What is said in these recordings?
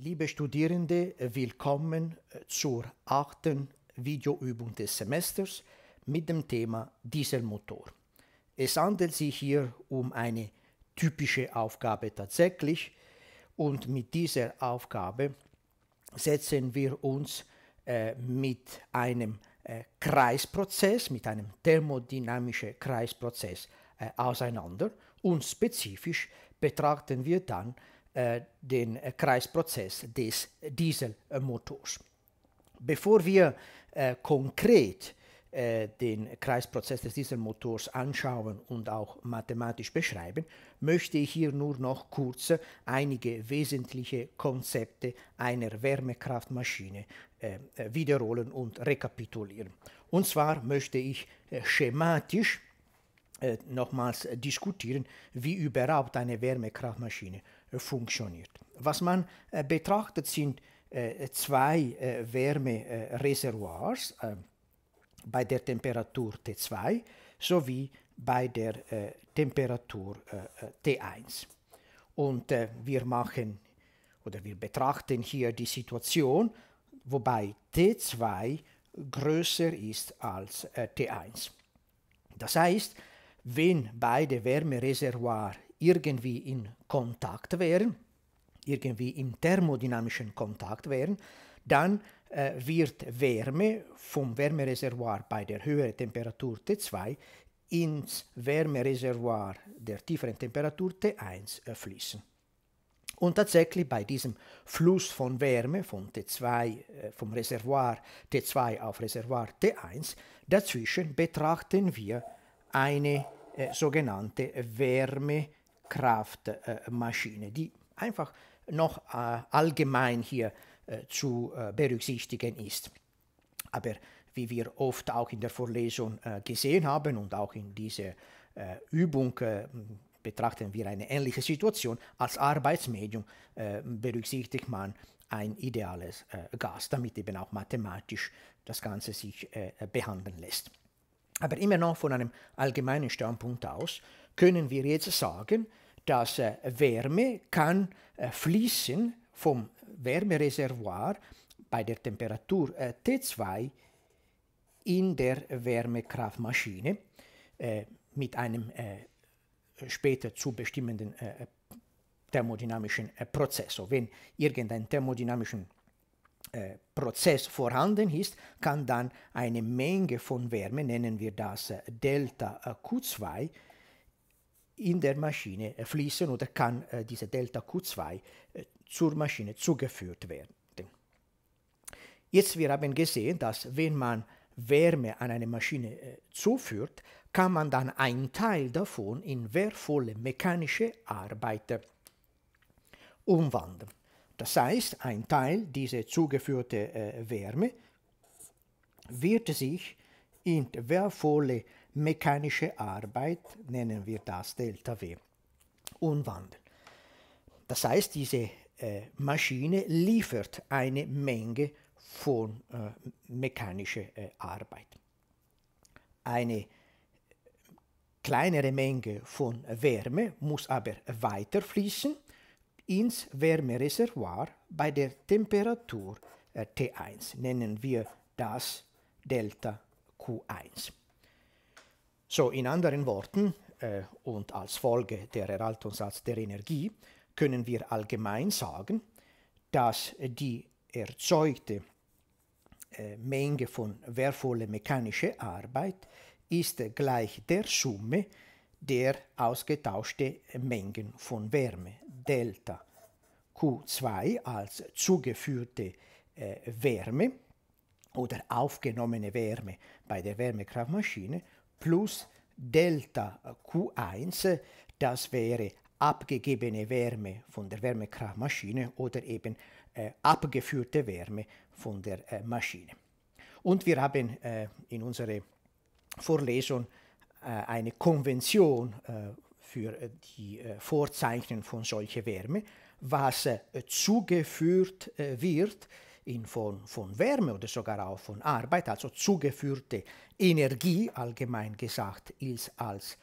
Liebe Studierende, willkommen äh, zur achten Videoübung des Semesters mit dem Thema Dieselmotor. Es handelt sich hier um eine typische Aufgabe tatsächlich und mit dieser Aufgabe setzen wir uns äh, mit einem äh, Kreisprozess, mit einem thermodynamischen Kreisprozess äh, auseinander und spezifisch betrachten wir dann äh, den äh, Kreisprozess des Dieselmotors. Bevor wir äh, konkret den Kreisprozess des Dieselmotors anschauen und auch mathematisch beschreiben, möchte ich hier nur noch kurz einige wesentliche Konzepte einer Wärmekraftmaschine äh, wiederholen und rekapitulieren. Und zwar möchte ich schematisch äh, nochmals diskutieren, wie überhaupt eine Wärmekraftmaschine funktioniert äh, funktioniert. Was man äh, betrachtet, sind äh, zwei Wärmereservoirs ähm, bei der Temperatur T2 sowie bei der Temperatur T1. Und wir machen oder wir betrachten hier die Situation, wobei T2 größer ist als T1. Das heißt, wenn beide Wärmereservoirs irgendwie in Kontakt wären, irgendwie im thermodynamischen Kontakt wären, dann äh, wird Wärme vom Wärmereservoir bei der höheren Temperatur T2 ins Wärmereservoir der tieferen Temperatur T1 äh, fließen. Und tatsächlich bei diesem Fluss von Wärme von T2, äh, vom Reservoir T2 auf Reservoir T1, dazwischen betrachten wir eine äh, sogenannte Wärme Kraftmaschine, äh, die einfach noch äh, allgemein hier äh, zu berücksichtigen ist. Aber wie wir oft auch in der Vorlesung gesehen haben und auch in dieser Übung betrachten wir eine ähnliche Situation. Als Arbeitsmedium berücksichtigt man ein ideales Gas, damit eben auch mathematisch das Ganze sich behandeln lässt. Aber immer noch von einem allgemeinen Standpunkt aus können wir jetzt sagen, dass äh, Wärme kann äh, fließen vom Wärmereservoir bei der Temperatur äh, T2 in der Wärmekraftmaschine mit einem später zu bestimmenden thermodynamischen Prozess. wenn irgendein thermodynamischen Prozess vorhanden ist, kann dann eine Menge von Wärme, nennen wir das Delta Q2, in der Maschine äh, fließen oder kann äh, diese Delta Q2 äh, zur Maschine zugeführt werden. Jetzt wir haben gesehen, dass wenn man Wärme an eine Maschine äh, zuführt, kann man dann einen Teil davon in wertvolle mechanische Arbeit umwandeln. Das heißt, ein Teil dieser zugeführten äh, Wärme wird sich in wertvolle mechanische Arbeit, nennen wir das Delta W, umwandeln. Das heißt, diese äh, Maschine liefert eine Menge von äh, mechanischer äh, Arbeit. Eine kleinere Menge von Wärme muss aber weiterfließen ins Wärmereservoir bei der Temperatur äh, T1. Nennen wir das Delta Q1. So, in anderen Worten äh, und als Folge der Erhaltungssatz der Energie können wir allgemein sagen, dass die erzeugte äh, Menge von wertvoller mechanischer Arbeit ist gleich der Summe der ausgetauschten Mengen von Wärme, Delta Q2 als zugeführte äh, Wärme oder aufgenommene Wärme bei der Wärmekraftmaschine plus Delta Q1, das wäre abgegebene Wärme von der Wärmekraftmaschine oder eben äh, abgeführte Wärme von der äh, Maschine. Und wir haben äh, in unserer Vorlesung äh, eine Konvention äh, für äh, die Vorzeichnen von solcher Wärme, was zugeführt wird, in Form von Wärme oder sogar auch von Arbeit, also zugeführte Energie, allgemein gesagt, ist als,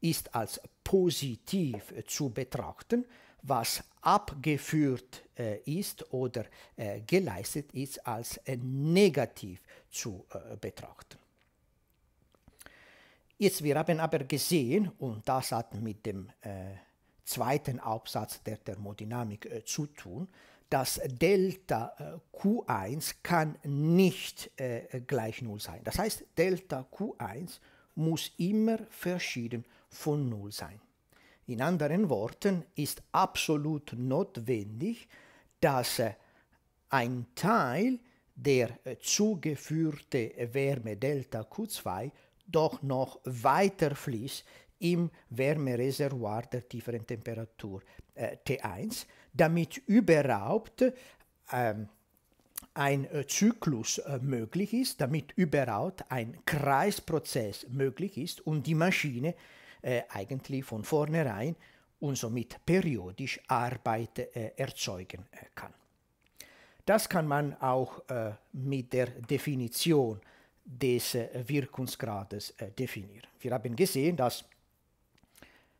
ist als positiv äh, zu betrachten, was abgeführt äh, ist oder äh, geleistet ist, als äh, negativ zu äh, betrachten. Jetzt, wir haben aber gesehen, und das hat mit dem äh, zweiten Absatz der Thermodynamik zu tun, das Delta äh, Q1 kann nicht äh, gleich 0 sein. Das heißt, Delta Q1 muss immer verschieden von 0 sein. In anderen Worten ist absolut notwendig, dass äh, ein Teil der äh, zugeführte Wärme Delta Q2 doch noch weiter fließt im Wärmereservoir der tieferen Temperatur äh, T1 damit überhaupt ähm, ein äh, Zyklus äh, möglich ist, damit überhaupt ein Kreisprozess möglich ist und die Maschine äh, eigentlich von vornherein und somit periodisch Arbeit äh, erzeugen äh, kann. Das kann man auch äh, mit der Definition des Wirkungsgrades definieren. Wir haben gesehen, dass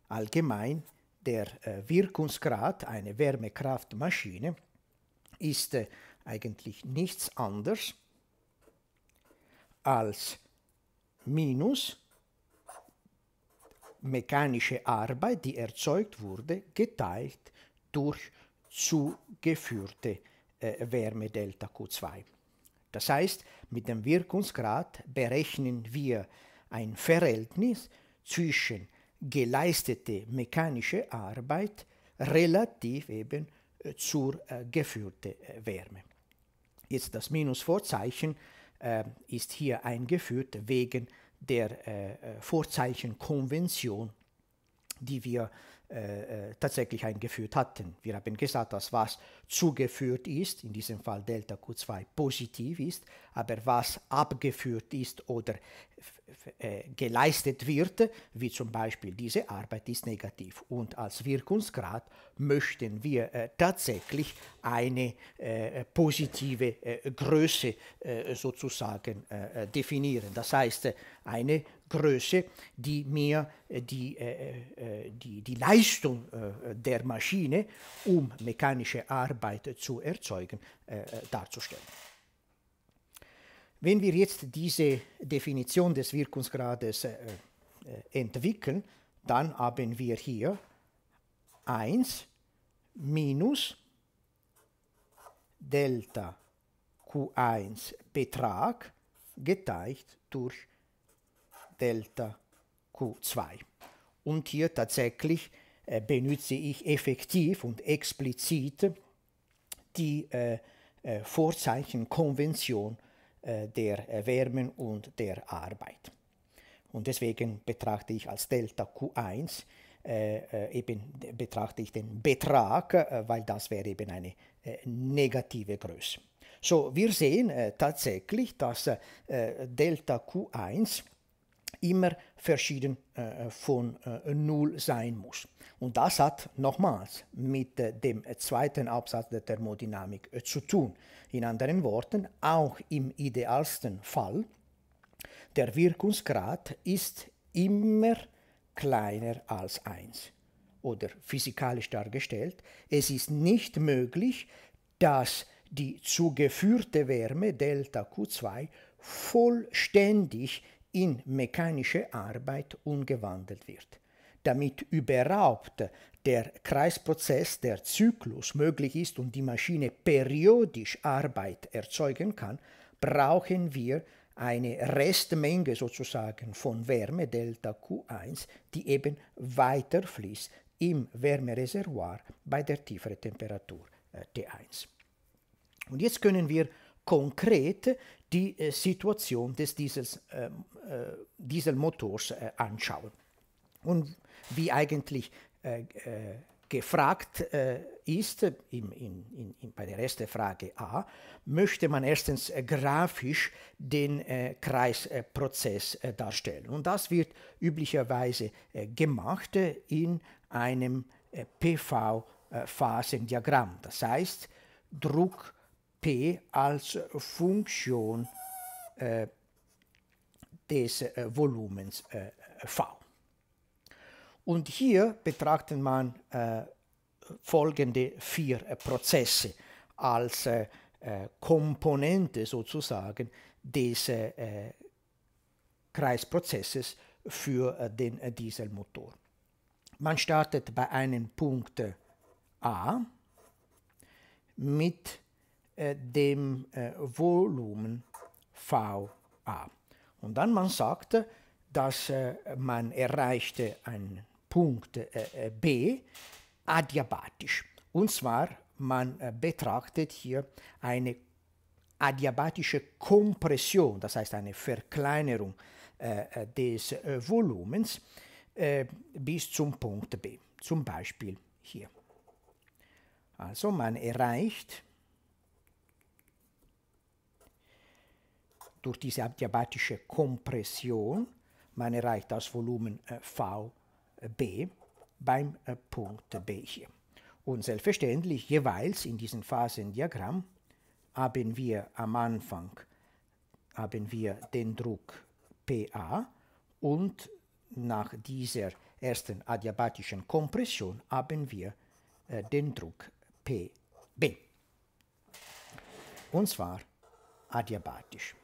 allgemein der äh, Wirkungsgrad einer Wärmekraftmaschine ist äh, eigentlich nichts anderes als minus mechanische Arbeit, die erzeugt wurde, geteilt durch zugeführte äh, Wärme Delta Q2. Das heißt, mit dem Wirkungsgrad berechnen wir ein Verhältnis zwischen geleistete mechanische Arbeit relativ eben äh, zur äh, geführten äh, Wärme. Jetzt das Minusvorzeichen äh, ist hier eingeführt wegen der äh, äh Vorzeichenkonvention, die wir äh, tatsächlich eingeführt hatten. Wir haben gesagt, dass was zugeführt ist, in diesem Fall Delta Q2 positiv ist, aber was abgeführt ist oder äh, geleistet wird, wie zum Beispiel diese Arbeit, ist negativ. Und als Wirkungsgrad möchten wir äh, tatsächlich eine äh, positive Größe sozusagen definieren. Das heißt, eine Größe, die mir die, die, die Leistung der Maschine, um mechanische Arbeit zu erzeugen, darzustellen. Wenn wir jetzt diese Definition des Wirkungsgrades äh, äh entwickeln, dann haben wir hier 1 minus Delta Q1 Betrag geteilt durch Delta Q2. Und hier tatsächlich äh, benutze ich effektiv und explizit die äh, äh Vorzeichenkonvention äh, der Wärme und der Arbeit. Und deswegen betrachte ich als Delta Q1 äh, äh, eben betrachte ich den Betrag, äh, weil das wäre eben eine äh, negative Größe. So, wir sehen äh, tatsächlich, dass Delta Q1 immer verschieden äh, äh, von äh, Null sein muss. Und das hat nochmals mit äh, dem zweiten Absatz der Thermodynamik zu tun. In anderen Worten, auch im idealsten Fall, der Wirkungsgrad ist immer kleiner als 1 oder physikalisch dargestellt. Es ist nicht möglich, dass die zugeführte Wärme Delta Q2 vollständig in mechanische Arbeit umgewandelt wird. Damit überhaupt der Kreisprozess, der Zyklus möglich ist und die Maschine periodisch Arbeit erzeugen kann, brauchen wir eine Restmenge sozusagen von Wärme, Delta Q1, die eben weiterfließt im Wärmereservoir bei der tieferen Temperatur äh, T1. Und jetzt können wir konkret die äh, Situation des Diesels, ähm, äh, Dieselmotors äh, anschauen. Und wie eigentlich äh, äh, gefragt ist, in, in, in, bei der ersten Frage A, möchte man erstens grafisch den Kreisprozess darstellen. Und das wird üblicherweise gemacht in einem PV-Phasendiagramm. Das heißt, Druck, p als Funktion äh, des äh, Volumens äh, v. Und hier betrachtet man äh, folgende vier äh, Prozesse als äh, Komponente sozusagen des Kreisprozesses für den Dieselmotor. Man startet bei einem Punkt A mit äh, dem äh, Volumen VA. Und dann man sagt, dass äh, man erreichte einen Punkt äh, äh, B adiabatisch. Und zwar, man betrachtet hier eine adiabatische Kompression, das heißt eine Verkleinerung des Volumens bis zum Punkt B, zum Beispiel hier. Also man erreicht durch diese adiabatische Kompression, man erreicht das Volumen äh, VB äh, beim äh, Punkt B hier. Und selbstverständlich jeweils in diesem Phasendiagramm haben wir am Anfang haben wir den Druck PA und nach dieser ersten adiabatischen Kompression haben wir äh, den Druck PB. Und zwar adiabatisch.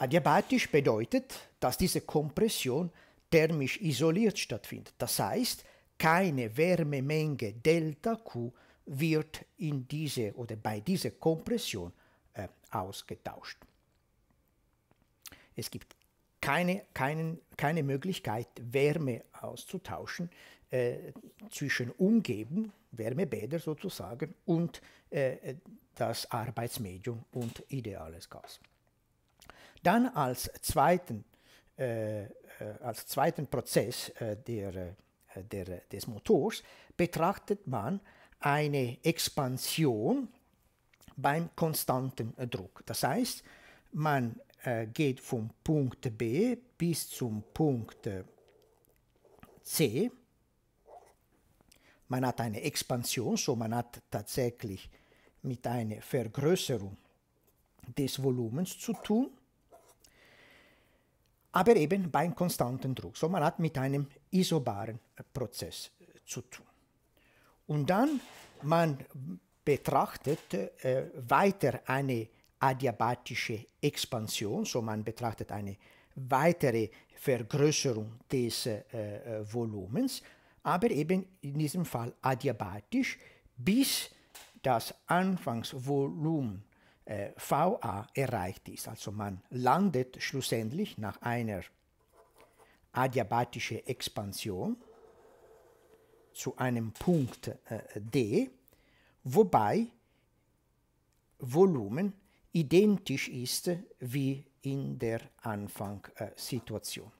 Adiabatisch bedeutet, dass diese Kompression thermisch isoliert stattfindet. Das heißt, keine Wärmemenge Delta Q wird in diese oder bei dieser Kompression äh, ausgetauscht. Es gibt keine, keinen, keine Möglichkeit, Wärme auszutauschen äh, zwischen Umgeben, Wärmebäder sozusagen, und äh, das Arbeitsmedium und ideales Gas. Dann als zweiten, äh, äh, als zweiten Prozess äh, der, äh, der, des Motors betrachtet man eine Expansion beim konstanten äh, Druck. Das heißt, man geht vom Punkt B bis zum Punkt C. Man hat eine Expansion, so man hat tatsächlich mit einer Vergrößerung des Volumens zu tun aber eben beim konstanten Druck. So man hat mit einem isobaren äh, Prozess äh, zu tun. Und dann man betrachtet äh, weiter eine adiabatische Expansion, so man betrachtet eine weitere Vergrößerung des äh, äh Volumens, aber eben in diesem Fall adiabatisch, bis das Anfangsvolumen VA erreicht ist. Also man landet schlussendlich nach einer adiabatischen Expansion zu einem Punkt äh, D, wobei Volumen identisch ist wie in der Anfangssituation. Äh,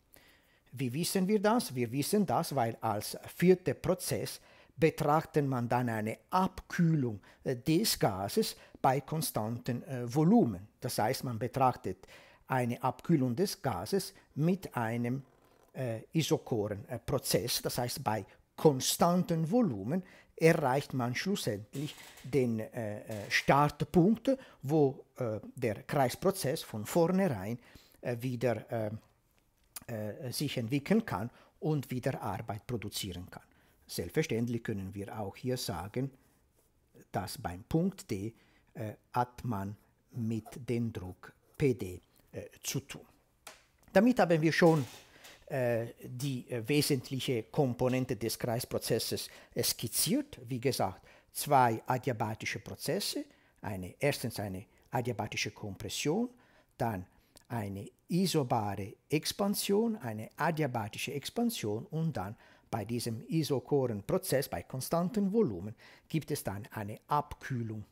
wie wissen wir das? Wir wissen das, weil als vierter Prozess betrachtet man dann eine Abkühlung äh, des Gases, bei konstantem äh, Volumen. Das heißt, man betrachtet eine Abkühlung des Gases mit einem äh, isochoren äh, Prozess. Das heißt, bei konstantem Volumen erreicht man schlussendlich den äh, äh Startpunkt, wo äh, der Kreisprozess von vornherein äh, wieder sich entwickeln kann und wieder Arbeit produzieren kann. Selbstverständlich können wir auch hier sagen, dass beim Punkt D hat äh, man mit dem Druck PD äh, zu tun. Damit haben wir schon äh, die wesentliche Komponente des Kreisprozesses skizziert. Wie gesagt, zwei adiabatische Prozesse, eine, erstens eine adiabatische Kompression, dann eine isobare Expansion, eine adiabatische Expansion und dann bei diesem isochoren Prozess bei konstantem Volumen gibt es dann eine Abkühlung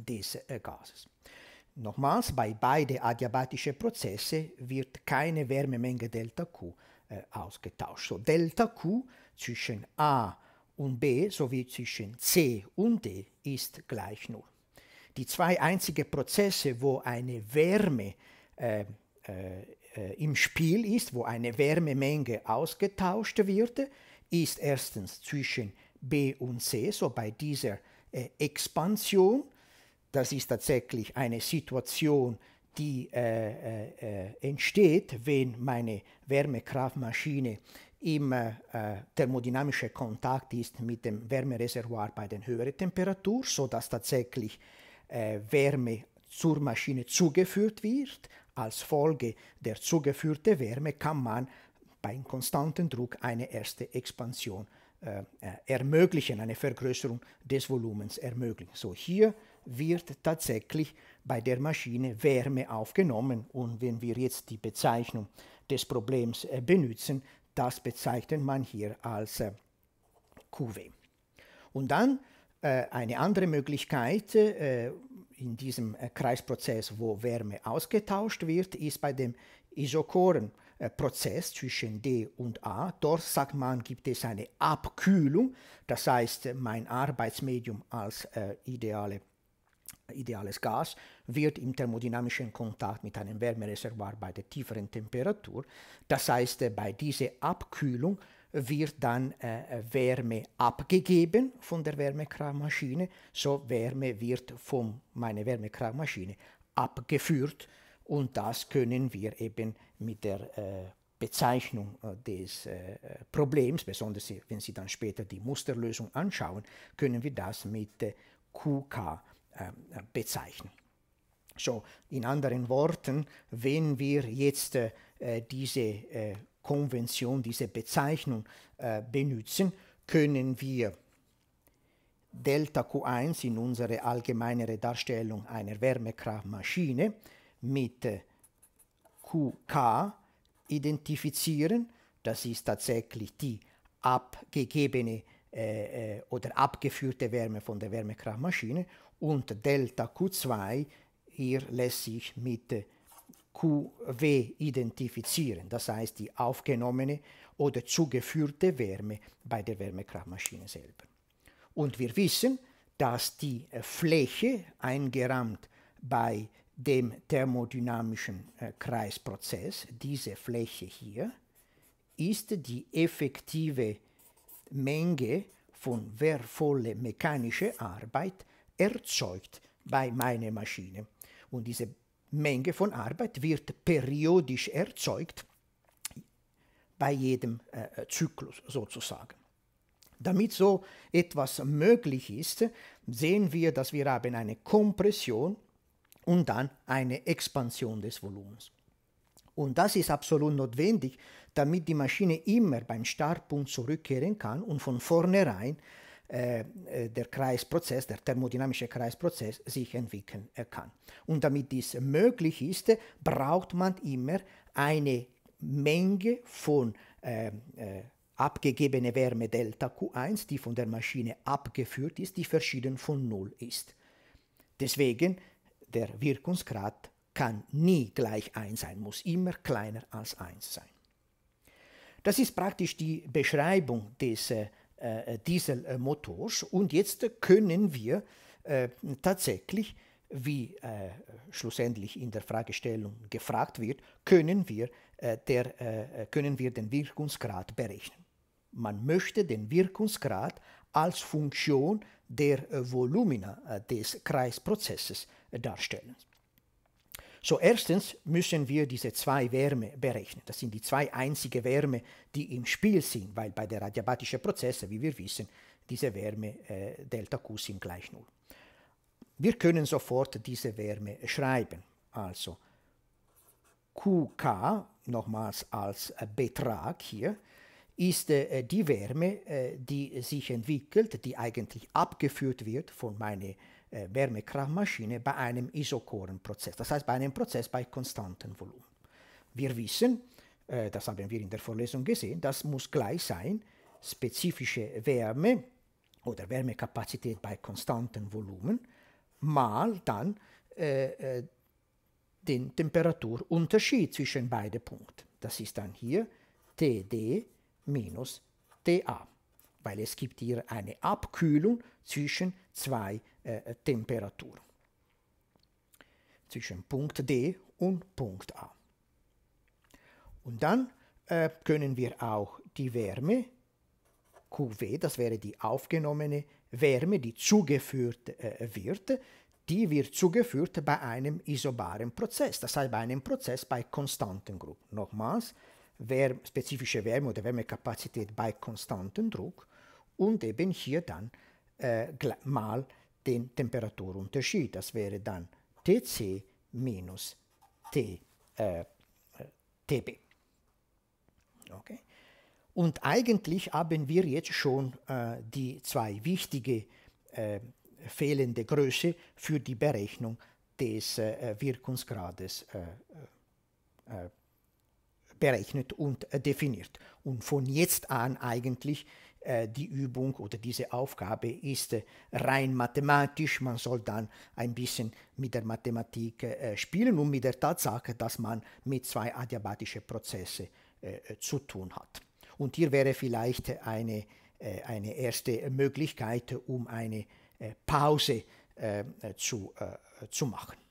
des äh, Gases. Nochmals, bei beiden adiabatischen Prozessen wird keine Wärmemenge Delta Q äh, ausgetauscht. So Delta Q zwischen A und B sowie zwischen C und D ist gleich Null. Die zwei einzigen Prozesse, wo eine Wärme äh, äh, äh im Spiel ist, wo eine Wärmemenge ausgetauscht wird, ist erstens zwischen B und C, so bei dieser äh, Expansion, das ist tatsächlich eine Situation, die äh, äh, äh entsteht, wenn meine Wärmekraftmaschine im äh, thermodynamischen Kontakt ist mit dem Wärmereservoir bei den höheren Temperaturen, sodass tatsächlich äh, Wärme zur Maschine zugeführt wird. Als Folge der zugeführten Wärme kann man bei konstantem Druck eine erste Expansion äh, ermöglichen, eine Vergrößerung des Volumens ermöglichen. So hier wird tatsächlich bei der Maschine Wärme aufgenommen. Und wenn wir jetzt die Bezeichnung des Problems äh, benutzen, das bezeichnet man hier als äh, QW. Und dann äh, eine andere Möglichkeit in diesem Kreisprozess, wo Wärme ausgetauscht wird, ist bei dem Prozess zwischen D und A. Dort sagt man, gibt es eine Abkühlung, das heißt, mein Arbeitsmedium als ideale ideales Gas wird im thermodynamischen Kontakt mit einem Wärmereservoir bei der tieferen Temperatur. Das heißt, äh, bei dieser Abkühlung wird dann äh, äh Wärme abgegeben von der Wärmekraftmaschine, so Wärme wird von meiner Wärmekraftmaschine abgeführt und das können wir eben mit der äh, Bezeichnung äh, des äh, Problems, besonders wenn Sie dann später die Musterlösung anschauen, können wir das mit QK äh, bezeichnen. So, in anderen Worten, wenn wir jetzt äh, diese äh, Konvention, diese Bezeichnung benutzen, können wir Delta Q1 in unsere allgemeinere Darstellung einer Wärmekraftmaschine mit QK identifizieren. Das ist tatsächlich die abgegebene äh, oder abgeführte Wärme von der Wärmekraftmaschine und Delta Q2 hier lässt sich mit QW identifizieren, das heißt die aufgenommene oder zugeführte Wärme bei der Wärmekraftmaschine selber. Und wir wissen, dass die Fläche eingerahmt bei dem thermodynamischen äh, Kreisprozess, diese Fläche hier, ist die effektive Menge von wertvoller mechanischer Arbeit erzeugt bei meiner Maschine. Und diese Menge von Arbeit wird periodisch erzeugt bei jedem äh, äh, Zyklus sozusagen. Damit so etwas möglich ist, sehen wir, dass wir haben eine Kompression und dann eine Expansion des Volumens. Und das ist absolut notwendig, damit die Maschine immer beim Startpunkt zurückkehren kann und von vornherein äh, äh, der Kreisprozess, der thermodynamische Kreisprozess sich entwickeln äh, kann. Und damit dies möglich ist, braucht man immer eine Menge von ähm, äh, abgegebene Wärme Delta Q1, die von der Maschine abgeführt ist, die verschieden von 0 ist. Deswegen der Wirkungsgrad kann nie gleich 1 sein, muss immer kleiner als 1 sein. Das ist praktisch die Beschreibung des äh, äh, äh, Dieselmotors. Und jetzt können wir äh, tatsächlich, wie schlussendlich in der Fragestellung gefragt wird, können wir, der, können wir den Wirkungsgrad berechnen. Man möchte den Wirkungsgrad als Funktion der Volumina des Kreisprozesses darstellen. So erstens müssen wir diese zwei Wärme berechnen. Das sind die zwei einzige Wärme, die im Spiel sind, weil bei der adiabatischen Prozesse, wie wir wissen, diese Wärme äh, Delta Q sind gleich Null. Wir können sofort diese Wärme schreiben. Also QK, nochmals als äh, Betrag hier, ist äh, die Wärme, äh, die sich entwickelt, die eigentlich abgeführt wird von meiner äh, Wärmekraftmaschine bei einem Isochorenprozess, das heißt bei einem Prozess bei konstantem Volumen. Wir wissen, äh, das haben wir in der Vorlesung gesehen, das muss gleich sein, spezifische Wärme oder Wärmekapazität bei konstantem Volumen mal dann äh, äh den Temperaturunterschied zwischen beiden Punkten. Das ist dann hier TD minus TA, weil es gibt hier eine Abkühlung zwischen zwei äh, äh, Temperaturen. Zwischen Punkt D und Punkt A. Und dann äh, können wir auch die Wärme, QW, das wäre die aufgenommene Wärme, die zugeführt äh, wird, die wird zugeführt bei einem isobaren Prozess, das heißt bei einem Prozess bei konstantem Druck. Nochmals, Wärme, spezifische Wärme oder Wärmekapazität bei konstantem Druck und eben hier dann äh, mal den Temperaturunterschied. Das wäre dann Tc minus T, äh, Tb. Okay. Und eigentlich haben wir jetzt schon äh, die zwei wichtige äh, fehlende Größe für die Berechnung des äh, Wirkungsgrades äh, äh, berechnet und definiert. Und von jetzt an eigentlich äh, die Übung oder diese Aufgabe ist äh, rein mathematisch. Man soll dann ein bisschen mit der Mathematik äh, spielen und mit der Tatsache, dass man mit zwei adiabatischen Prozessen zu tun hat. Und hier wäre vielleicht eine, eine erste Möglichkeit, um eine Pause zu, zu machen.